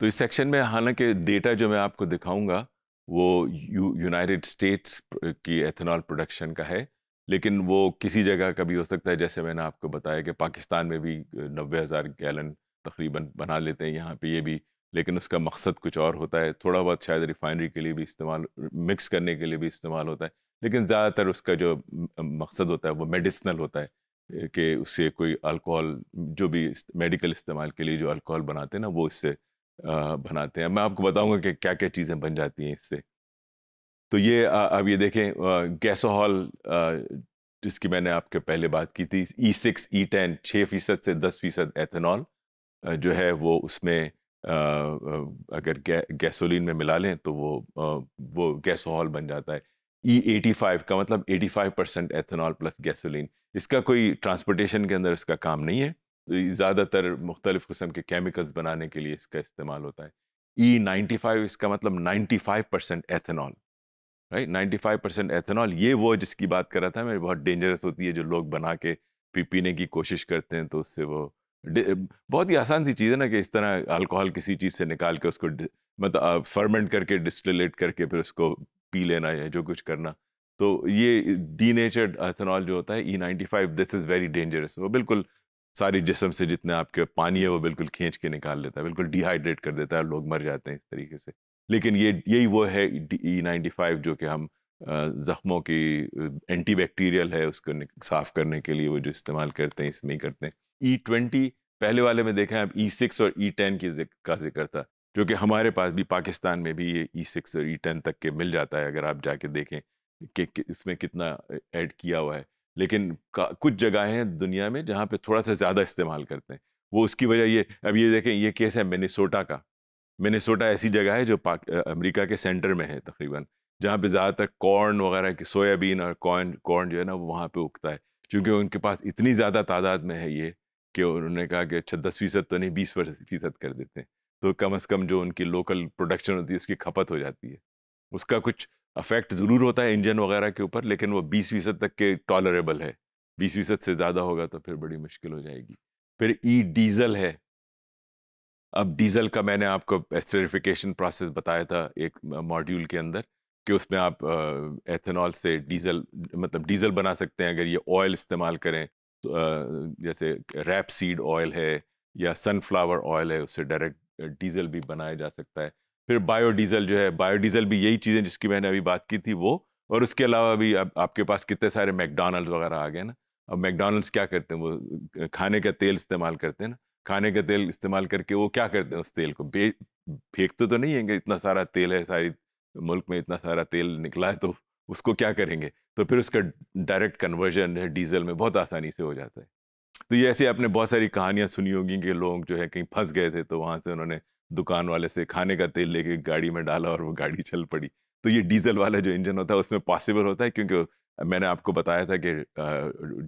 तो इस सेक्शन में हालांकि डेटा जो मैं आपको दिखाऊंगा वो यूनाइटेड स्टेट्स की एथेनॉल प्रोडक्शन का है लेकिन वो किसी जगह का भी हो सकता है जैसे मैंने आपको बताया कि पाकिस्तान में भी नब्बे हज़ार गैलन तकरीबन बना लेते हैं यहाँ पे ये भी लेकिन उसका मकसद कुछ और होता है थोड़ा बहुत शायद रिफाइनरी के लिए भी इस्तेमाल मिक्स करने के लिए भी इस्तेमाल होता है लेकिन ज़्यादातर उसका जो मकसद होता है वो मेडिसिनल होता है कि उससे कोई अल्कोहल जो भी मेडिकल इस्तेमाल के लिए जो अल्कोहल बनाते हैं ना वो इससे बनाते हैं मैं आपको बताऊंगा कि क्या क्या चीज़ें बन जाती हैं इससे तो ये अब ये देखें गैसोहॉल जिसकी मैंने आपके पहले बात की थी ई सिक्स ई टेन छः फ़ीसद से दस फ़ीसद एथेनॉल जो है वो उसमें अगर गैसोलिन गैसोलीन में मिला लें तो वो वो गैसोहॉल बन जाता है ई एटी फाइव का मतलब eighty five percent ethanol plus gasoline इसका कोई ट्रांसपोर्टेशन के अंदर इसका काम नहीं है ज़्यादातर मुख्तलिफ़ किस्म के केमिकल्स बनाने के लिए इसका इस्तेमाल होता है ई नाइन्टी फाइव इसका मतलब ninety five percent ethanol right ninety five percent ethanol ये वो जिसकी बात कर रहा था मेरी बहुत डेंजरस होती है जो लोग बना के पी पीने की कोशिश करते हैं तो उससे वो बहुत ही आसान सी चीज़ है ना कि इस तरह अल्कोहल किसी चीज़ से निकाल के उसको मतलब फर्मेंट करके डिस्टिलेट करके फिर उसको पी लेना या जो कुछ करना तो ये डी नेचर्ड एथेनॉल जो होता है E ninety five this is very dangerous वो बिल्कुल सारी जिसम से जितना आपके पानी है वो बिल्कुल खींच के निकाल लेता है बिल्कुल डिहाइड्रेट कर देता है लोग मर जाते हैं इस तरीके से लेकिन ये यही वो है ई नाइन्टी फाइव जो कि हम ज़ख्मों की एंटी बैक्टीरियल है उसको साफ़ करने के लिए वो जो इस्तेमाल करते हैं इसमें ही करते हैं ई ट्वेंटी पहले वाले में देखें आप ई सिक्स और ई टेन की का जिक्र था जो कि हमारे पास भी पाकिस्तान में भी ये ई सिक्स और ई टेन तक के मिल जाता है अगर आप जाके देखें कि, कि इसमें कितना ऐड किया हुआ है लेकिन कुछ जगहें दुनिया में जहाँ पे थोड़ा सा ज़्यादा इस्तेमाल करते हैं वो उसकी वजह ये अब ये देखें ये केस है मिनेसोटा का मिनेसोटा ऐसी जगह है जो पाक अमरीका के सेंटर में है तकरीबन जहाँ पे ज़्यादातर कॉर्न वगैरह की सोयाबीन और कॉर्न कॉर्न जो है ना वो वहाँ पर उगता है क्योंकि उनके पास इतनी ज़्यादा तादाद में है ये कि उन्होंने कहा कि अच्छा दस फीसद तो नहीं बीस फीसद कर देते हैं तो कम अज़ कम जो उनकी लोकल प्रोडक्शन होती है उसकी खपत हो जाती है उसका कुछ अफेक्ट ज़रूर होता है इंजन वगैरह के ऊपर लेकिन वो बीस फीसद तक के टॉलरेबल है बीस फीसद से ज़्यादा होगा तो फिर बड़ी मुश्किल हो जाएगी फिर ई e डीज़ल है अब डीज़ल का मैंने आपको एसरिफिकेशन प्रोसेस बताया था एक मॉड्यूल के अंदर कि उसमें आप एथेनॉल से डीज़ल मतलब डीज़ल बना सकते हैं अगर ये ऑयल इस्तेमाल करें तो आ, जैसे रैप सीड ऑयल है या सनफ्लावर ऑयल है उससे डायरेक्ट डीज़ल भी बनाया जा सकता है फिर बायोडीजल जो है बायोडीजल भी यही चीज़ें जिसकी मैंने अभी बात की थी वो और उसके अलावा भी अब आपके पास कितने सारे मैकडोनल्ड वगैरह आ गए ना अब मैकडोनल्ड्स क्या करते हैं वो खाने का तेल इस्तेमाल करते हैं ना खाने का तेल इस्तेमाल करके वो क्या करते हैं उस तेल को बे फेंकते तो नहीं है इतना सारा तेल है सारी मुल्क में इतना सारा तेल निकला है तो उसको क्या करेंगे तो फिर उसका डायरेक्ट कन्वर्जन है डीजल में बहुत आसानी से हो जाता है तो ये ऐसे आपने बहुत सारी कहानियाँ सुनी होगी कि लोग जो है कहीं फंस गए थे तो वहाँ से उन्होंने दुकान वाले से खाने का तेल लेके गाड़ी में डाला और वो गाड़ी चल पड़ी तो ये डीजल वाला जो इंजन होता है उसमें पॉसिबल होता है क्योंकि मैंने आपको बताया था कि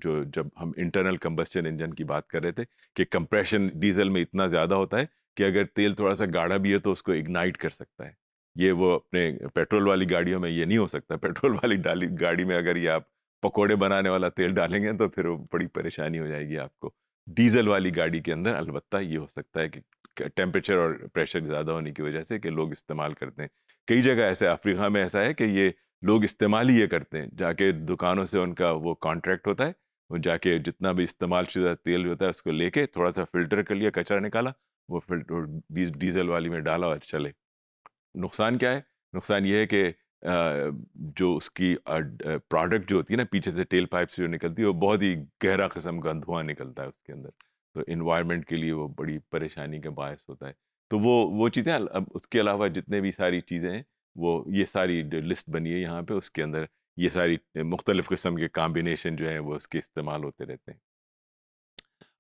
जो जब हम इंटरनल कम्बस्टन इंजन की बात कर रहे थे कि कंप्रेशन डीजल में इतना ज़्यादा होता है कि अगर तेल थोड़ा सा गाढ़ा भी है तो उसको इग्नाइट कर सकता है ये वो अपने पेट्रोल वाली गाड़ियों में ये नहीं हो सकता पेट्रोल वाली डाली गाड़ी में अगर ये आप पकोड़े बनाने वाला तेल डालेंगे तो फिर वो बड़ी परेशानी हो जाएगी आपको डीजल वाली गाड़ी के अंदर अलबत्ता ये हो सकता है कि टेम्परेचर और प्रेशर ज़्यादा होने की वजह से कि लोग इस्तेमाल करते हैं कई जगह ऐसे अफ्रीका में ऐसा है कि ये लोग इस्तेमाल ही ये करते हैं जाके दुकानों से उनका वो कॉन्ट्रैक्ट होता है वो जाके जितना भी इस्तेमाल शुदा तेल होता है उसको लेके थोड़ा सा फिल्टर कर लिया कचरा निकाला वो फिल्टर बीस डीजल वाली में डाला और चले नुकसान क्या है नुकसान ये है कि जो उसकी प्रोडक्ट जो होती है ना पीछे से टेल पाइप से जो निकलती है वो बहुत ही गहरा कस्म का धुआं निकलता है उसके अंदर तो इन्वायरमेंट के लिए वो बड़ी परेशानी का बायस होता है तो वो वो चीज़ें अब उसके अलावा जितने भी सारी चीज़ें हैं वो ये सारी लिस्ट बनी है यहाँ पे उसके अंदर ये सारी मुख्तलिफ़ किस्म के कॉम्बिनेशन जो है वो उसके इस्तेमाल होते रहते हैं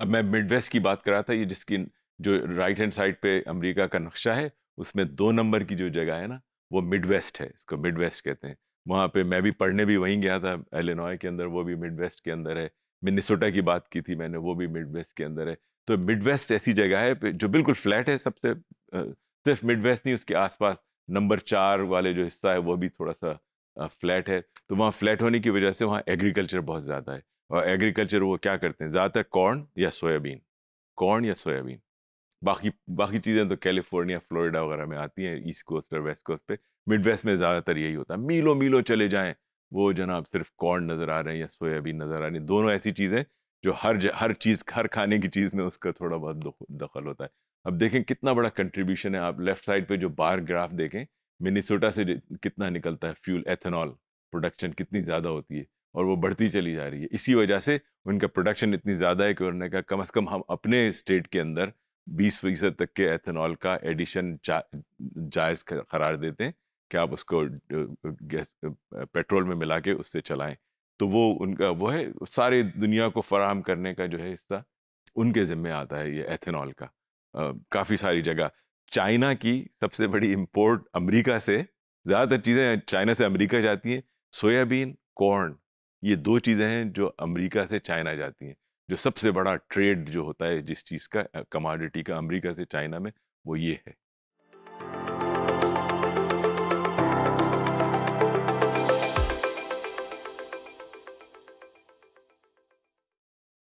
अब मैं मिड वेस्ट की बात कर रहा था ये जिसकी जो राइट हैंड साइड पे अमेरिका का नक्शा है उसमें दो नंबर की जो जगह है ना वो मिड वेस्ट है इसको मिड वेस्ट कहते हैं वहाँ पर मैं भी पढ़ने भी वहीं गया था एलिनॉय के अंदर वो भी मिड वेस्ट के अंदर है मिनिसोटा की बात की थी मैंने वो भी मिड वेस्ट के अंदर है तो मिड वेस्ट ऐसी जगह है जो बिल्कुल फ्लैट है सबसे सिर्फ मिड वेस्ट नहीं उसके आसपास नंबर चार वाले जो हिस्सा है वो भी थोड़ा सा फ्लैट है तो वहाँ फ्लैट होने की वजह से वहाँ एग्रीकल्चर बहुत ज़्यादा है और एग्रीकल्चर वो क्या करते हैं ज़्यादातर कॉर्न या सोयाबीन कॉर्न या सोयाबीन बाकी बाकी चीज़ें तो कैलिफोर्निया फ्लोरिडा वगैरह में आती हैं ईस्ट कोस्ट और वेस्ट कोस्ट पे मिड वेस्ट में ज़्यादातर यही होता है मीलों मीलों चले जाएँ वो जनाब सिर्फ कॉर्न नज़र आ रहे हैं या सोयाबीन नज़र आ रही है दोनों ऐसी चीज़ें जो हर हर चीज़ हर खाने की चीज़ में उसका थोड़ा बहुत दखल होता है अब देखें कितना बड़ा कंट्रीब्यूशन है आप लेफ्ट साइड पे जो बार ग्राफ देखें मिनीसोटा से कितना निकलता है फ्यूल एथेनॉल प्रोडक्शन कितनी ज़्यादा होती है और वो बढ़ती चली जा रही है इसी वजह से उनका प्रोडक्शन इतनी ज़्यादा है कि उन्होंने कहा कम अज़ कम हम अपने स्टेट के अंदर बीस फीसद तक के एथेनॉल का एडिशन जा, जायज़ करार देते हैं कि आप उसको गैस पेट्रोल में मिला के उससे चलाएं तो वो उनका वो है सारी दुनिया को फराहम करने का जो है हिस्सा उनके ज़िम्मे आता है ये एथेनॉल का काफ़ी सारी जगह चाइना की सबसे बड़ी इम्पोर्ट अमेरिका से ज़्यादातर चीज़ें चाइना से अमेरिका जाती हैं सोयाबीन कॉर्न ये दो चीज़ें हैं जो अमेरिका से चाइना जाती हैं जो सबसे बड़ा ट्रेड जो होता है जिस चीज़ का कमोडिटी का अमेरिका से चाइना में वो ये है